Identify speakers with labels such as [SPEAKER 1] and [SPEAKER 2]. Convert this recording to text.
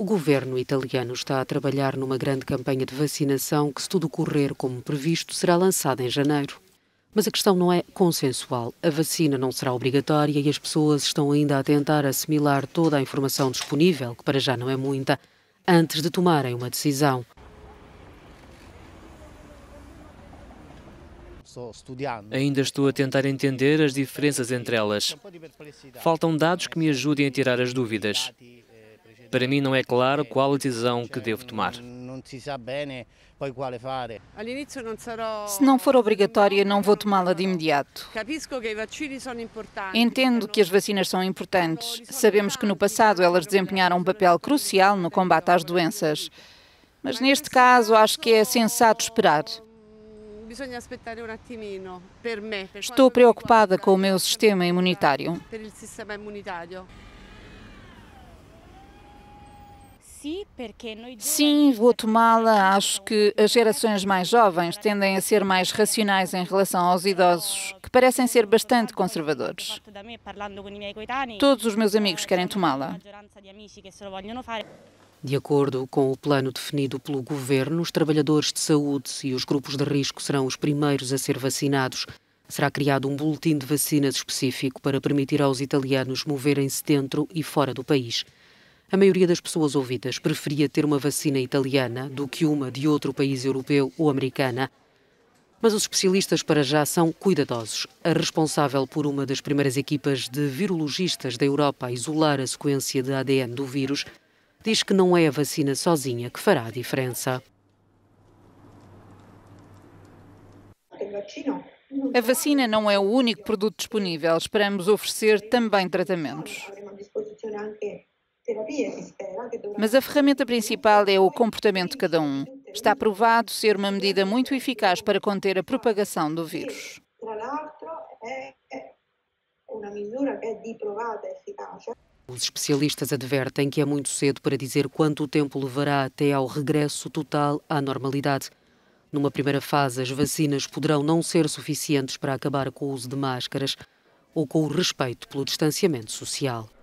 [SPEAKER 1] O governo italiano está a trabalhar numa grande campanha de vacinação que, se tudo correr como previsto, será lançada em janeiro. Mas a questão não é consensual. A vacina não será obrigatória e as pessoas estão ainda a tentar assimilar toda a informação disponível, que para já não é muita, antes de tomarem uma decisão. Ainda estou a tentar entender as diferenças entre elas. Faltam dados que me ajudem a tirar as dúvidas. Para mim não é claro qual decisão que devo tomar.
[SPEAKER 2] Né? Se não for obrigatória, não vou tomá-la de imediato. Entendo que as vacinas são importantes. Sabemos que no passado elas desempenharam um papel crucial no combate às doenças. Mas neste caso, acho que é sensato esperar. Estou preocupada com o meu sistema imunitário. Sim, vou tomá-la. Acho que as gerações mais jovens tendem a ser mais racionais em relação aos idosos, que parecem ser bastante conservadores. Todos os meus amigos querem tomá-la.
[SPEAKER 1] De acordo com o plano definido pelo governo, os trabalhadores de saúde e os grupos de risco serão os primeiros a ser vacinados. Será criado um boletim de vacinas específico para permitir aos italianos moverem-se dentro e fora do país. A maioria das pessoas ouvidas preferia ter uma vacina italiana do que uma de outro país europeu ou americana. Mas os especialistas para já são cuidadosos. A responsável por uma das primeiras equipas de virologistas da Europa a isolar a sequência de ADN do vírus diz que não é a vacina sozinha que fará a diferença.
[SPEAKER 2] A vacina não é o único produto disponível. Esperamos oferecer também tratamentos. Mas a ferramenta principal é o comportamento de cada um. Está provado ser uma medida muito eficaz para conter a propagação do vírus.
[SPEAKER 1] Os especialistas advertem que é muito cedo para dizer quanto tempo levará até ao regresso total à normalidade. Numa primeira fase, as vacinas poderão não ser suficientes para acabar com o uso de máscaras ou com o respeito pelo distanciamento social.